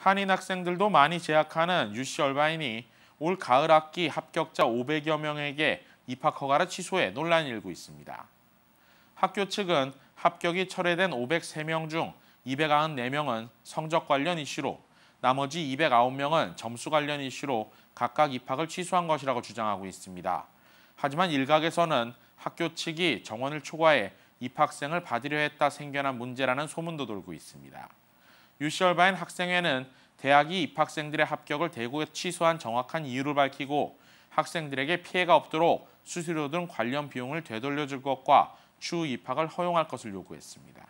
한인 학생들도 많이 재학하는 유씨 얼바인이 올 가을 학기 합격자 500여 명에게 입학 허가를 취소해 논란이 일고 있습니다. 학교 측은 합격이 철회된 503명 중 294명은 성적 관련 이슈로 나머지 209명은 점수 관련 이슈로 각각 입학을 취소한 것이라고 주장하고 있습니다. 하지만 일각에서는 학교 측이 정원을 초과해 입학생을 받으려 했다 생겨난 문제라는 소문도 돌고 있습니다. 유시 얼바인 학생회는 대학이 입학생들의 합격을 대구에 취소한 정확한 이유를 밝히고 학생들에게 피해가 없도록 수수료 등 관련 비용을 되돌려줄 것과 추후 입학을 허용할 것을 요구했습니다.